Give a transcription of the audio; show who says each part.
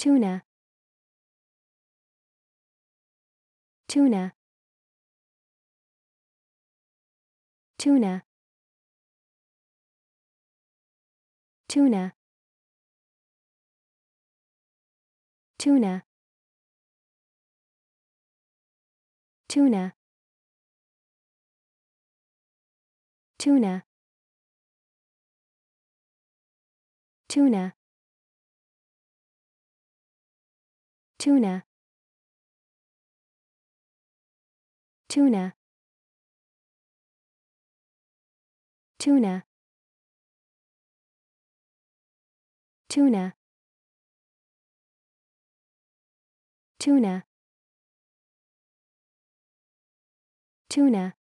Speaker 1: tuna tuna tuna tuna tuna tuna tuna tuna tuna tuna tuna tuna tuna tuna